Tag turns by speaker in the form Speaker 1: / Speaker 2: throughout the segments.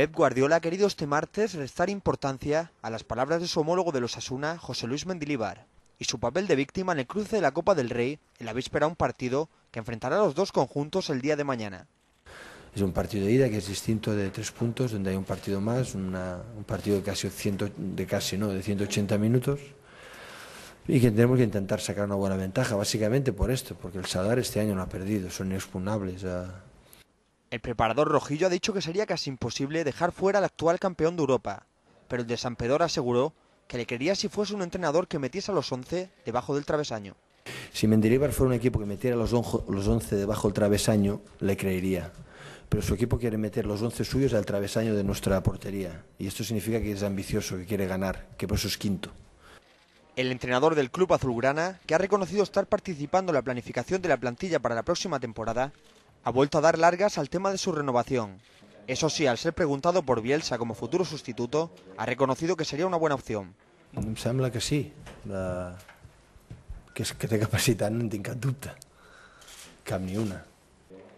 Speaker 1: Pep Guardiola ha querido este martes restar importancia a las palabras de su homólogo de los Asuna, José Luis Mendilibar, y su papel de víctima en el cruce de la Copa del Rey en la víspera a un partido que enfrentará a los dos conjuntos el día de mañana.
Speaker 2: Es un partido de ida que es distinto de tres puntos, donde hay un partido más, un partido de casi, ciento, de casi no, de 180 minutos, y que tenemos que intentar sacar una buena ventaja, básicamente por esto, porque el Sadar este año no ha perdido, son inexpugnables. A
Speaker 1: el preparador rojillo ha dicho que sería casi imposible dejar fuera al actual campeón de Europa, pero el de San aseguró que le quería si fuese un entrenador que metiese a los 11 debajo del travesaño.
Speaker 2: Si Mendilibar fuera un equipo que metiera los, los 11 debajo del travesaño, le creería. Pero su equipo quiere meter los 11 suyos al travesaño de nuestra portería. Y esto significa que es ambicioso, que quiere ganar, que por eso es quinto.
Speaker 1: El entrenador del club azulgrana, que ha reconocido estar participando en la planificación de la plantilla para la próxima temporada, ha vuelto a dar largas al tema de su renovación. Eso sí, al ser preguntado por Bielsa como futuro sustituto, ha reconocido que sería una buena opción.
Speaker 2: Me em sembla que sí, que, es que te capacitan en tinc ni una.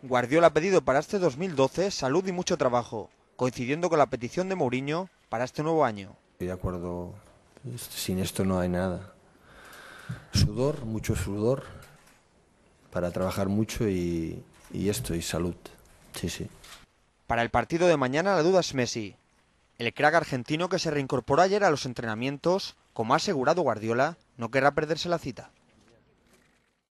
Speaker 1: Guardiola ha pedido para este 2012 salud y mucho trabajo, coincidiendo con la petición de Mourinho para este nuevo año.
Speaker 2: Estoy de acuerdo, sin esto no hay nada. Sudor, mucho sudor, para trabajar mucho y, y esto, y salud. Sí, sí.
Speaker 1: Para el partido de mañana la duda es Messi. El crack argentino que se reincorporó ayer a los entrenamientos, como ha asegurado Guardiola, no querrá perderse la cita.